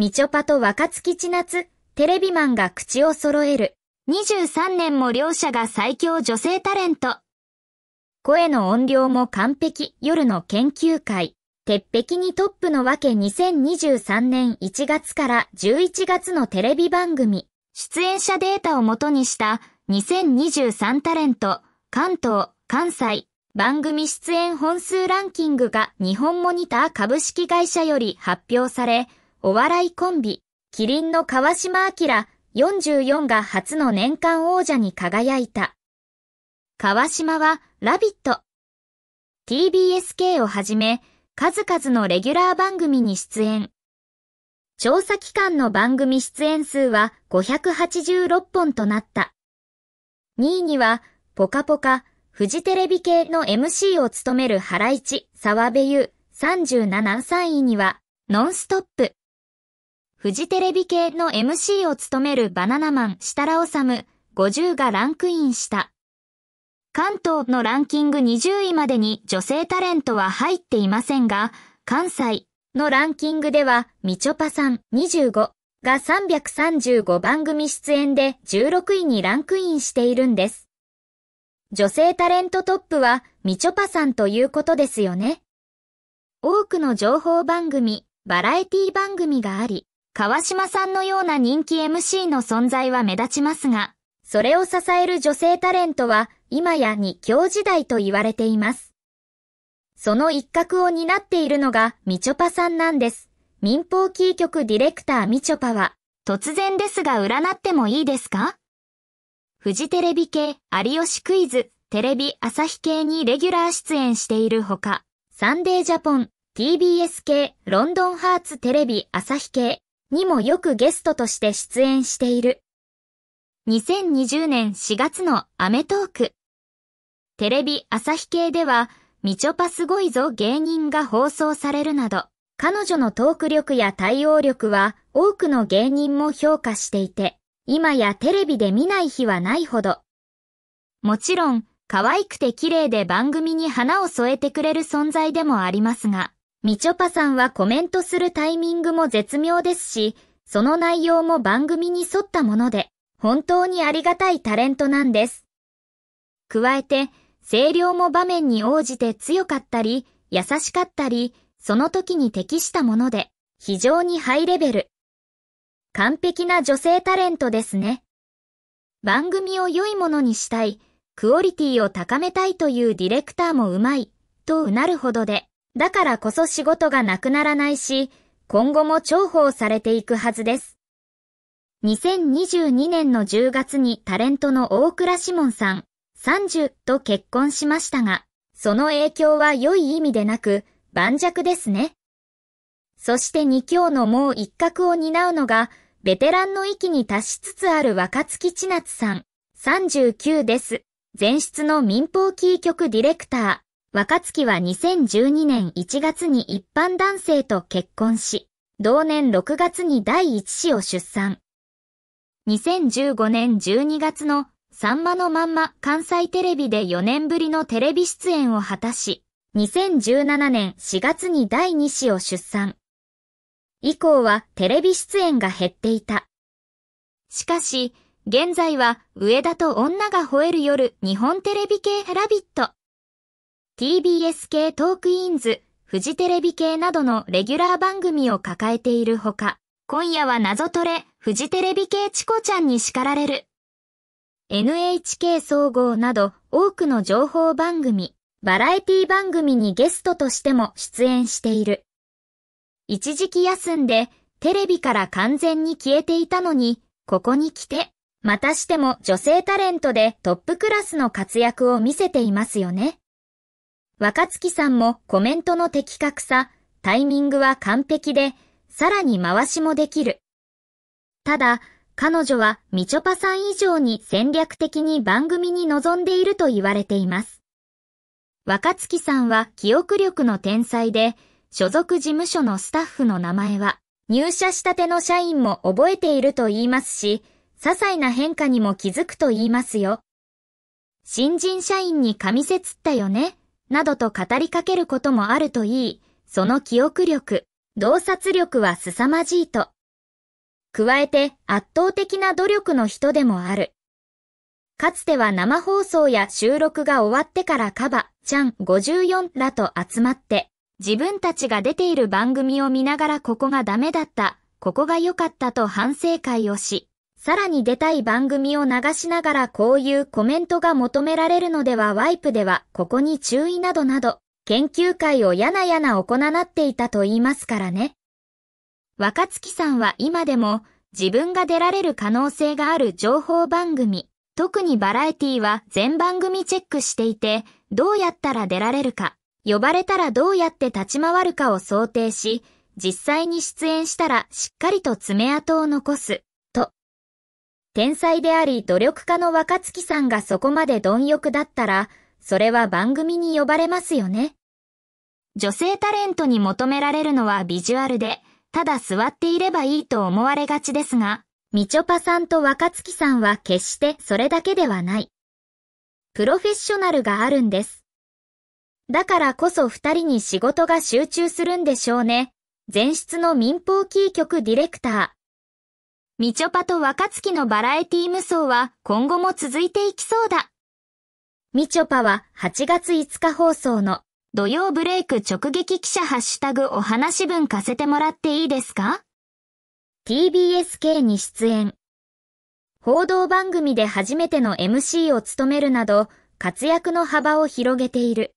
みちょぱと若月千夏、テレビマンが口を揃える。23年も両者が最強女性タレント。声の音量も完璧、夜の研究会。鉄壁にトップのわけ2023年1月から11月のテレビ番組。出演者データをもとにした2023タレント、関東、関西、番組出演本数ランキングが日本モニター株式会社より発表され、お笑いコンビ、キリンの川島明44が初の年間王者に輝いた。川島は、ラビット、TBSK をはじめ、数々のレギュラー番組に出演。調査期間の番組出演数は586本となった。2位には、ポカポカ、フジテレビ系の MC を務める原市、沢部優、37、3位には、ノンストップ、フジテレビ系の MC を務めるバナナマン設楽治50がランクインした。関東のランキング20位までに女性タレントは入っていませんが、関西のランキングではみちょぱさん25が335番組出演で16位にランクインしているんです。女性タレントトップはみちょぱさんということですよね。多くの情報番組、バラエティ番組があり、川島さんのような人気 MC の存在は目立ちますが、それを支える女性タレントは今や二強時代と言われています。その一角を担っているのがみちょぱさんなんです。民放キー局ディレクターみちょぱは、突然ですが占ってもいいですかフジテレビ系、有吉クイズ、テレビ朝日系にレギュラー出演しているほか、サンデージャポン、TBS 系、ロンドンハーツテレビ朝日系、にもよくゲストとして出演している。2020年4月のアメトーク。テレビ朝日系では、みちょぱすごいぞ芸人が放送されるなど、彼女のトーク力や対応力は多くの芸人も評価していて、今やテレビで見ない日はないほど。もちろん、可愛くて綺麗で番組に花を添えてくれる存在でもありますが、みちょぱさんはコメントするタイミングも絶妙ですし、その内容も番組に沿ったもので、本当にありがたいタレントなんです。加えて、声量も場面に応じて強かったり、優しかったり、その時に適したもので、非常にハイレベル。完璧な女性タレントですね。番組を良いものにしたい、クオリティを高めたいというディレクターもうまい、とうなるほどで、だからこそ仕事がなくならないし、今後も重宝されていくはずです。2022年の10月にタレントの大倉志門さん、30と結婚しましたが、その影響は良い意味でなく、盤石ですね。そして2強のもう一角を担うのが、ベテランの域に達しつつある若月千夏さん、39です。前出の民放キー局ディレクター。若月は2012年1月に一般男性と結婚し、同年6月に第一子を出産。2015年12月の、サンマのまんま関西テレビで4年ぶりのテレビ出演を果たし、2017年4月に第2子を出産。以降はテレビ出演が減っていた。しかし、現在は上田と女が吠える夜日本テレビ系ラビット TBS 系トークイーンズ、フジテレビ系などのレギュラー番組を抱えているほか、今夜は謎トレ、フジテレビ系チコちゃんに叱られる。NHK 総合など多くの情報番組、バラエティ番組にゲストとしても出演している。一時期休んで、テレビから完全に消えていたのに、ここに来て、またしても女性タレントでトップクラスの活躍を見せていますよね。若月さんもコメントの的確さ、タイミングは完璧で、さらに回しもできる。ただ、彼女はみちょぱさん以上に戦略的に番組に臨んでいると言われています。若月さんは記憶力の天才で、所属事務所のスタッフの名前は、入社したての社員も覚えていると言いますし、些細な変化にも気づくと言いますよ。新人社員に噛みせつったよね。などと語りかけることもあるといい、その記憶力、洞察力は凄まじいと。加えて圧倒的な努力の人でもある。かつては生放送や収録が終わってからカバ、ちゃん54らと集まって、自分たちが出ている番組を見ながらここがダメだった、ここが良かったと反省会をし、さらに出たい番組を流しながらこういうコメントが求められるのではワイプではここに注意などなど、研究会をやなやな行なっていたと言いますからね。若月さんは今でも自分が出られる可能性がある情報番組、特にバラエティは全番組チェックしていて、どうやったら出られるか、呼ばれたらどうやって立ち回るかを想定し、実際に出演したらしっかりと爪痕を残す。天才であり努力家の若月さんがそこまで貪欲だったら、それは番組に呼ばれますよね。女性タレントに求められるのはビジュアルで、ただ座っていればいいと思われがちですが、みちょぱさんと若月さんは決してそれだけではない。プロフェッショナルがあるんです。だからこそ二人に仕事が集中するんでしょうね。前室の民放キー局ディレクター、みちょぱと若月のバラエティ無双は今後も続いていきそうだ。みちょぱは8月5日放送の土曜ブレイク直撃記者ハッシュタグお話文貸せてもらっていいですか ?TBSK に出演。報道番組で初めての MC を務めるなど活躍の幅を広げている。